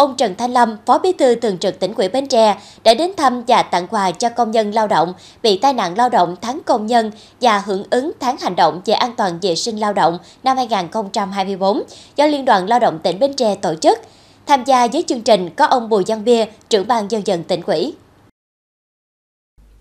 ông Trần Thanh Lâm, Phó Bí thư Thường trực tỉnh ủy Bến Tre đã đến thăm và tặng quà cho công nhân lao động bị tai nạn lao động tháng công nhân và hưởng ứng tháng hành động về an toàn vệ sinh lao động năm 2024 do Liên đoàn Lao động tỉnh Bến Tre tổ chức. Tham gia với chương trình có ông Bùi Văn Bia, trưởng ban dân dân tỉnh ủy.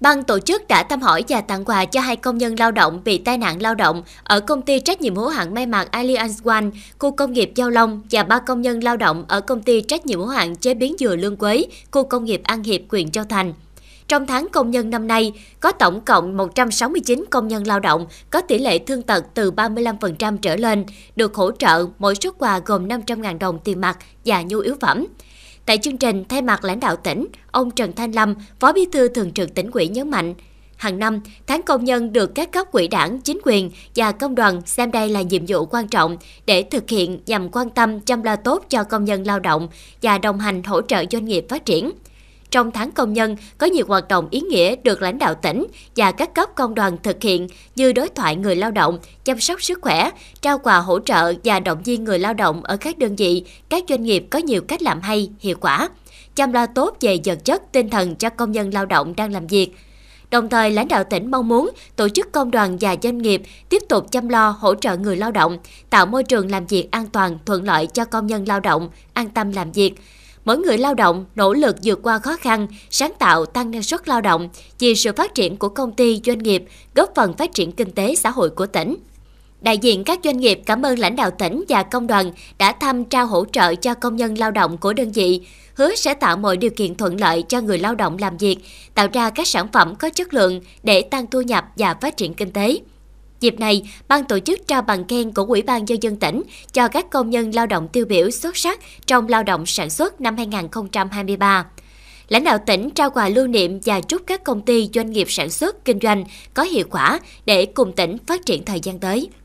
Ban tổ chức đã thăm hỏi và tặng quà cho hai công nhân lao động bị tai nạn lao động ở công ty trách nhiệm hữu hạn may mặc Allianz One, khu công nghiệp Giao Long và ba công nhân lao động ở công ty trách nhiệm hữu hạn chế biến dừa Lương Quế, khu công nghiệp An Hiệp, huyện Châu Thành. Trong tháng công nhân năm nay, có tổng cộng 169 công nhân lao động có tỷ lệ thương tật từ 35% trở lên, được hỗ trợ mỗi suất quà gồm 500.000 đồng tiền mặt và nhu yếu phẩm. Tại chương trình, thay mặt lãnh đạo tỉnh, ông Trần Thanh Lâm, Phó Bí thư Thường trực tỉnh ủy nhấn mạnh, hàng năm, tháng công nhân được các cấp quỹ đảng, chính quyền và công đoàn xem đây là nhiệm vụ quan trọng để thực hiện nhằm quan tâm chăm lo tốt cho công nhân lao động và đồng hành hỗ trợ doanh nghiệp phát triển. Trong tháng công nhân, có nhiều hoạt động ý nghĩa được lãnh đạo tỉnh và các cấp công đoàn thực hiện như đối thoại người lao động, chăm sóc sức khỏe, trao quà hỗ trợ và động viên người lao động ở các đơn vị, các doanh nghiệp có nhiều cách làm hay, hiệu quả, chăm lo tốt về vật chất, tinh thần cho công nhân lao động đang làm việc. Đồng thời, lãnh đạo tỉnh mong muốn tổ chức công đoàn và doanh nghiệp tiếp tục chăm lo hỗ trợ người lao động, tạo môi trường làm việc an toàn, thuận lợi cho công nhân lao động, an tâm làm việc – Mỗi người lao động nỗ lực vượt qua khó khăn, sáng tạo tăng năng suất lao động vì sự phát triển của công ty doanh nghiệp, góp phần phát triển kinh tế xã hội của tỉnh. Đại diện các doanh nghiệp cảm ơn lãnh đạo tỉnh và công đoàn đã thăm trao hỗ trợ cho công nhân lao động của đơn vị, hứa sẽ tạo mọi điều kiện thuận lợi cho người lao động làm việc, tạo ra các sản phẩm có chất lượng để tăng thu nhập và phát triển kinh tế. Dịp này, ban tổ chức trao bằng khen của Ủy ban Nhân dân tỉnh cho các công nhân lao động tiêu biểu xuất sắc trong lao động sản xuất năm 2023. Lãnh đạo tỉnh trao quà lưu niệm và chúc các công ty doanh nghiệp sản xuất, kinh doanh có hiệu quả để cùng tỉnh phát triển thời gian tới.